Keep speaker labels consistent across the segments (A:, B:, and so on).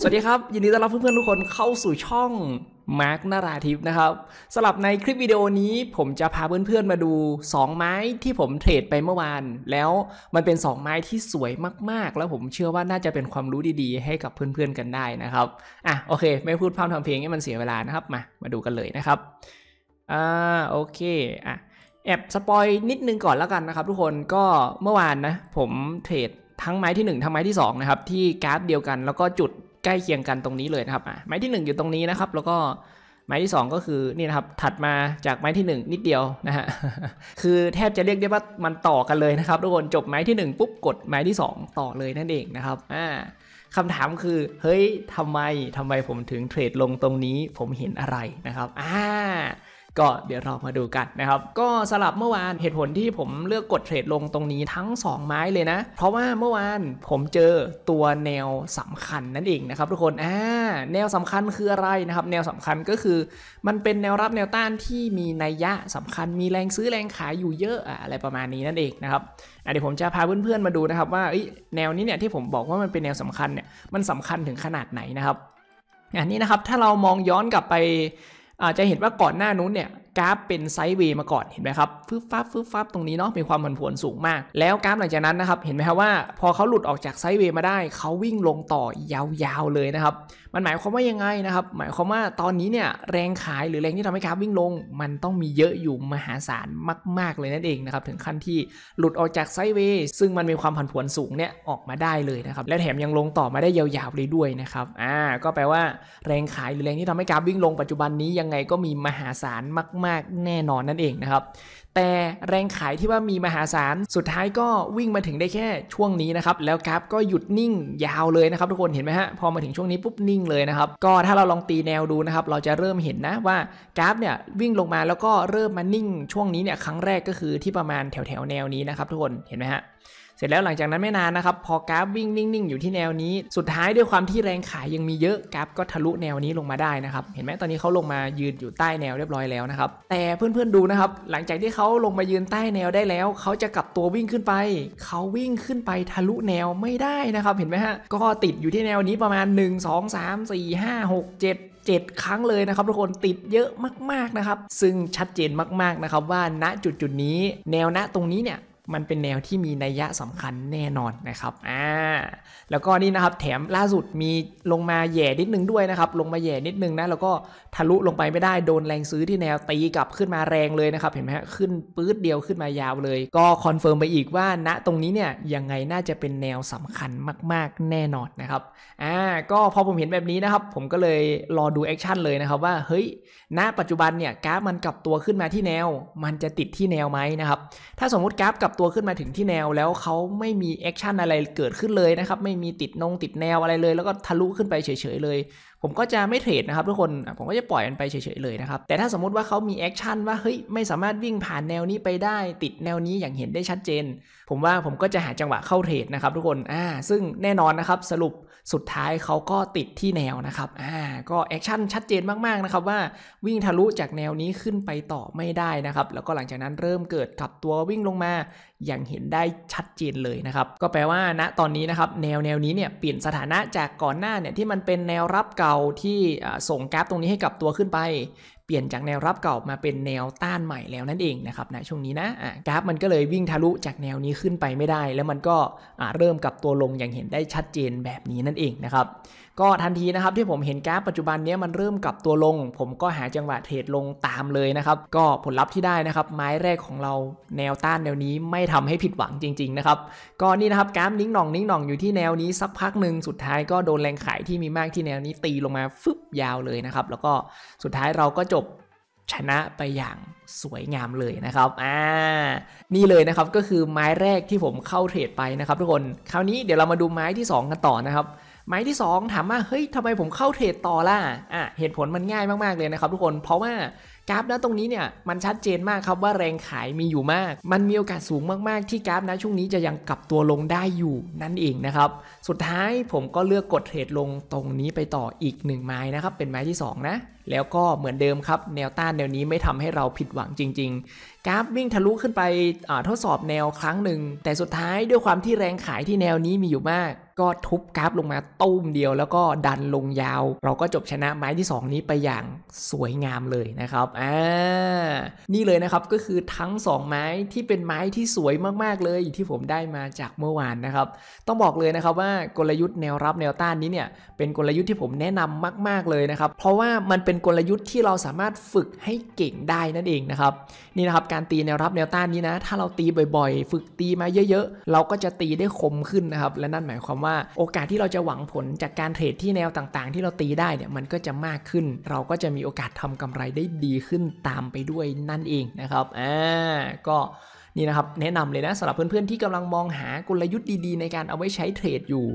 A: สวัสดีครับยินดีต้อนรับเพื่อนๆทุกคนเข้าสู่ช่องมาร์กนาราทิพนะครับสำหรับในคลิปวิดีโอนี้ผมจะพาเพื่อนๆมาดู 2 ไม้ที่ผมเทรดไปเมื่อวาน แล้วมันเป็น 2 ไม้ที่สวยมากๆ แล้วผมเชื่อว่าน่าจะเป็นความรู้ดีๆ ให้กับเพื่อนๆกันได้นะครับอ่ะโอเคไม่พูดพร่ำทำเพลงให้มันเสียเวลานะครับมามาดูกันเลยนะครับอ่าโอเคอ่ะแอบสปอยนิดนึงก่อนแล้วกันนะครับ ทุกคนก็เมื่อวานนะผมเทรดทั้งไม้ที่1ทั้งไม้ที่2นะครับที่กราฟเดียวกันแล้วก็จุดใกล้เคียงกันตรงนี้เลยนะครับ ไม้ที่ 1 อยู่ตรงนี้นะครับ แล้วก็ไม้ที่ 2 ก็คือนี่นะครับ ถัดมาจากไม้ที่ 1 นิดเดียวนะฮะ คือแทบจะเรียกได้ว่ามันต่อกันเลยนะครับทุกคน จบไม้ที่ 1 ปุ๊บกดไม้ที่ 2 ต่อเลยนั่นเองนะครับ อ่าคำถามคือเฮ้ยทำไมทำไมผมถึงเทรด ลงตรงนี้ผมเห็นอะไรนะครับ อ่าก็เดี๋ยวเรามาดูกันนะครับ ก็สลับเมื่อวานเหตุผลที่ผมเลือกกดเทรดลงตรงนี้ทั้ง2ไม้เลยนะ เพราะว่าเมื่อวานผมเจอตัวแนวสำคัญนั่นเองนะครับทุกคนอ่าแนวสำคัญคืออะไรนะครับ แนวสำคัญก็คือ มันเป็นแนวรับแนวต้านที่มีนัยยะสำคัญ มีแรงซื้อแรงขายอยู่เยอะอะไรประมาณนี้นั่นเองนะครับเดี๋ยวผมจะพาเพื่อนๆมาดูนะครับว่าแนวนี้เนี่ยที่ผมบอกว่ามันเป็นแนวสำคัญเนี่ยมันสำคัญถึงขนาดไหนนะครับอันนี้นะครับ ถ้าเรามองย้อนกลับไปอาจจะเห็นว่าก่อนหน้านู้นเนี่ยกราฟเป็นไซด์เวย์มาก่อนเห็นไหมครับฟึบฟับฟึบฟับตรงนี้เนาะมีความผันผวนสูงมาก แล้วกราฟหลังจากนั้นนะครับเห็นไหมครับว่าพอเขาหลุดออกจากไซด์เวย์มาได้เขาวิ่งลงต่อยาวๆเลยนะครับมันหมายความว่ายังไงนะครับหมายความว่าตอนนี้เนี่ยแรงขายหรือแรงที่ทำให้กราฟวิ่งลงมันต้องมีเยอะอยู่มหาศาลมากๆเลยนั่นเองนะครับถึงขั้นที่หลุดออกจากไซด์เวย์ ซึ่งมันมีความผันผวนสูงเนี่ยออกมาได้เลยนะครับและแถมยังลงต่อมาได้ยาวๆเลยด้วยนะครับอ่าก็แปลว่า แรงขายหรือแรงที่ทำให้กราฟวิ่งลงปัจจุบันนี้ยังไงก็มีมหาศาลมากากๆแน่นอนนั่นเองนะครับ แต่แรงขาย ที่ว่ามีมหาศาล สุดท้ายก็วิ่งมาถึงได้แค่ช่วงนี้นะครับ แล้วกราฟก็หยุดนิ่งยาวเลยนะครับ ทุกคนเห็นไหมฮะ พอมาถึงช่วงนี้ปุ๊บนิ่งเลยนะครับ ก็ถ้าเราลองตีแนวดูนะครับ เราจะเริ่มเห็นนะว่ากราฟเนี่ยวิ่งลงมาแล้วก็เริ่มมานิ่ง ช่วงนี้เนี่ย ครั้งแรกก็คือที่ประมาณแถวแถวแนวนี้นะครับ ทุกคนเห็นไหมฮะเสร็จแล้วหลังจากนั้นไม่นาน นะครับพอกราฟวิ่งนิ่งๆ อยู่ที่แนวนี้ สุดท้ายด้วยความที่แรงขายยังมีเยอะกราฟก็ทะลุแนวนี้ลงมาได้นะครับเห็นไหมตอนนี้เขาลงมายืนอยู่ใต้แนวเรียบร้อยแล้วนะครับแต่เพื่อนๆดูนะครับหลังจากที่เขาลงมายืนใต้แนวได้แล้วเขาจะกลับตัววิ่งขึ้นไปเขาวิ่งขึ้นไปทะลุแนวไม่ได้นะครับเห็นไหมฮะก็ติดอยู่ที่แนวนี้ประมาณ 1 2 3 4 5 6 7 7 ครั้งเลยนะครับ ทุกคนติดเยอะมากๆนะครับซึ่งชัดเจนมากๆนะครับว่าณจุดจุดนี้แนวณตรงนี้เนี่ยมันเป็นแนวที่มีนัยยะสำคัญแน่นอนนะครับ อ่า แล้วก็นี่นะครับแถมล่าสุดมีลงมาแย่นิดนึงด้วยนะครับ ลงมาแย่นิดนึงนะ แล้วก็ทะลุลงไปไม่ได้ โดนแรงซื้อที่แนวตีกลับขึ้นมาแรงเลย นะครับ เห็นไหมฮะ ขึ้นปื๊ดเดียวขึ้นมายาวเลย ก็คอนเฟิร์มไปอีกว่าณตรงนี้เนี่ย ยังไงน่าจะเป็นแนวสำคัญมากๆแน่นอนนะครับ อ่า ก็พอผมเห็นแบบนี้นะครับ ผมก็เลยรอดูแอคชั่นเลยนะครับว่า เฮ้ย ณ ปัจจุบันเนี่ยกราฟมันกลับตัวขึ้นมาที่แนว มันจะติดที่แนวไหมนะครับถ้าสมมติกราฟกลับตัวขึ้นมาถึงที่แนวแล้วเขาไม่มีแอคชั่นอะไรเกิดขึ้นเลยนะครับ ไม่มีติดนงติดแนวอะไรเลยแล้วก็ทะลุขึ้นไปเฉยๆเลยผมก็จะไม่เทรดนะครับทุกคน ผมก็จะปล่อยมันไปเฉยๆเลยนะครับ แต่ถ้าสมมุติว่าเขามีแอคชั่นว่าเฮ้ยไม่สามารถวิ่งผ่านแนวนี้ไปได้ ติดแนวนี้อย่างเห็นได้ชัดเจน ผมว่าผมก็จะหาจังหวะเข้าเทรดนะครับทุกคน อ่า ซึ่งแน่นอนนะครับสรุปสุดท้ายเขาก็ติดที่แนวนะครับ อ่าก็แอคชั่นชัดเจนมากๆนะครับว่าวิ่งทะลุจากแนวนี้ขึ้นไปต่อไม่ได้นะครับแล้วก็หลังจากนั้นเริ่มเกิดขับตัววิ่งลงมาอย่างเห็นได้ชัดเจนเลยนะครับก็แปลว่าณนะตอนนี้นะครับแนวแนวนี้เนี่ยเปลี่ยนสถานะจากก่อนหน้าเนี่ยที่มันเป็นแนวรับกัราที่ส่งแกลบตรงนี้ให้กับตัวขึ้นไปเปลี่ยนจากแนวรับเก่ามาเป็นแนวต้านใหม่แล้วนั่นเอง นะครับในะช่วงนี้นะะกราฟมันก็เลยวิ่งทะลุจากแนวนี้ขึ้นไปไม่ได้ แล้วมันก็เริ่มกับตัวลงอย่างเห็นได้ชัดเจนแบบนี้นั่นเองนะครับก็ทันทีนะครับ ที่ผมเห็นกราฟปัจจุบันนี้มันเริ่มกลับตัวลง ผมก็หาจังหวะเทรดลงตามเลยนะครับ ก็ผลลัพธ์ที่ได้นะครับไม้แรกของเราแนวต้านแนวนี้ไม่ทำให้ผิดหวังจริงๆนะครับก็นี่นะครับกราฟนิ้งหน่องนิ้งหน่องอยู่ที่แนวนี้สักพักหนึ่งสุดท้ายก็โดนแรงขายที่มีมากที่แนวนี้ตีลงมาฟึบยาวเลยนะครับแล้วก็สุดท้ายเราก็จบชนะไปอย่างสวยงามเลยนะครับ อ่า นี่เลยนะครับ ก็คือไม้แรกที่ผมเข้าเทรดไปนะครับทุกคน คราวนี้เดี๋ยวเรามาดูไม้ที่ 2 กันต่อนะครับ ไม้ที่ 2 ถามว่า เฮ้ยทำไมผมเข้าเทรดต่อล่ะอ่าเหตุผลมันง่ายมากๆเลยนะครับ ทุกคน เพราะว่ากราฟนะตรงนี้เนี่ย มันชัดเจนมากครับว่าแรงขายมีอยู่มาก มันมีโอกาสสูงมากๆที่กราฟนะช่วงนี้จะยังกลับตัวลงได้อยู่นั่นเองนะครับ สุดท้ายผมก็เลือกกดเทรดลงตรงนี้ไปต่ออีก 1 ไม้นะครับ เป็นไม้ที่ 2 นะแล้วก็เหมือนเดิมครับแนวต้านแนวนี้ไม่ทำให้เราผิดหวังจริง ๆ กราฟวิ่งทะลุขึ้นไปทดสอบแนวครั้งหนึ่งแต่สุดท้ายด้วยความที่แรงขายที่แนวนี้มีอยู่มาก ก็ทุบกราฟลงมาตุ้มเดียวแล้วก็ดันลงยาว เราก็จบชนะไม้ที่ 2 นี้ไปอย่างสวยงามเลยนะครับอ่านี่เลยนะครับก็คือทั้ง 2 ไม้ที่เป็นไม้ที่สวยมากๆเลยที่ผมได้มาจากเมื่อวานนะครับ ต้องบอกเลยนะครับว่ากลยุทธ์แนวรับแนวต้านนี้เนี่ยเป็นกลยุทธ์ที่ผมแนะนำมากๆเลยนะครับ เพราะว่ามันเป็น็นกลยุทธ์ที่เราสามารถฝึกให้เก่งได้นั่นเองนะครับนี่นะครับการตีแนวรับแนวต้านนี้นะ ถ้าเราตีบ่อย ๆ ฝึกตีมาเยอะๆ เราก็จะตีได้คมขึ้นนะครับและนั่นหมายความว่า โอกาสที่เราจะหวังผลจากการเทรดที่แนวต่างๆที่เราตีได้เนี่ยมันก็จะมากขึ้น เราก็จะมีโอกาสทำกำไรได้ดีขึ้นตามไปด้วยนั่นเองนะครับอ่าก็นี่นะครับแนะนำเลยนะสำหรับเพื่อนๆที่กำลังมองหากลยุทธ์ดีๆ ในการเอาไว้ใช้เทรดอยู่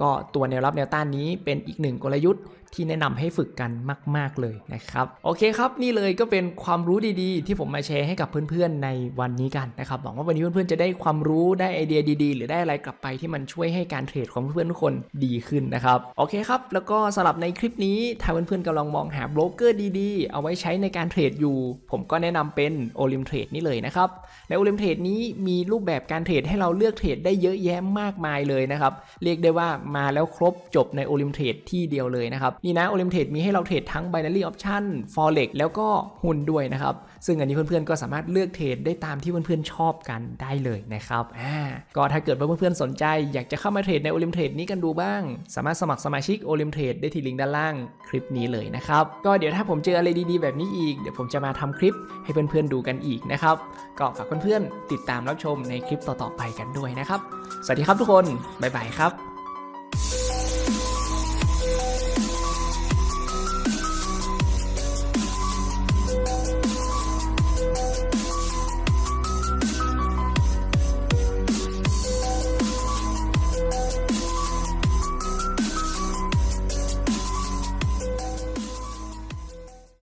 A: ก็ตัวแนวรับแนวต้านนี้เป็นอีกหนึ่งกลยุทธ์ที่แนะนำให้ฝึกกันมาก ๆ เลยนะครับ โอเคครับนี่เลยก็เป็นความรู้ดีๆ ที่ผมมาแชร์ให้กับเพื่อนๆในวันนี้กันนะครับหวังว่าวันนี้เพื่อนๆจะได้ความรู้ได้ไอเดียดีๆ หรือได้อะไรกลับไปที่มันช่วยให้การเทรดของเพื่อนๆทุกคนดีขึ้นนะครับโอเคครับแล้วก็สำหรับในคลิปนี้ถ้าเพื่อนๆกำลังมองหาโบรกเกอร์ดีๆ เอาไว้ใช้ในการเทรดอยู่ผมก็แนะนำเป็นโอลิมเทรดนี่เลยนะครับในโอลิมเทรดนี้มีรูปแบบการเทรดให้เราเลือกเทรดได้เยอะแยะมากมายเลยนะครับเรียกได้ว่ามา แล้วครบจบในโอลิมเทรดที่เดียวเลยนะครับ นี่นะโอลิมเทรดมี ให้ เราเทรดทั้ง Binary Option Forex แล้วก็หุ้นด้วยนะ ครับ ซึ่ง อันนี้เพื่อนๆก็สามารถเลือกเทรดได้ตามที่เพื่อนๆ ชอบกันได้เลย นะ ครับอ่าก็ ถ้าเกิดว่าเพื่อนๆสนใจ อยากจะเข้ามาเทรดในโอลิมเทรดนี้กันดูบ้าง สามารถสมัคร สมาชิกโอลิมเทรดได้ที่ลิงก์ด้านล่างคลิปนี้เลยนะครับก็เดี๋ยวถ้าผมเจออะไรดี ๆ แบบนี้อีกเดี๋ยวผมจะมาทำคลิปให้เพื่อนๆดูกันอีกนะครับก็ฝากเพื่อนๆติดตามรับชมในคลิปต่อๆไปกันด้วยนะครับสวัสดีครับทุกคนบ๊ายบายครับ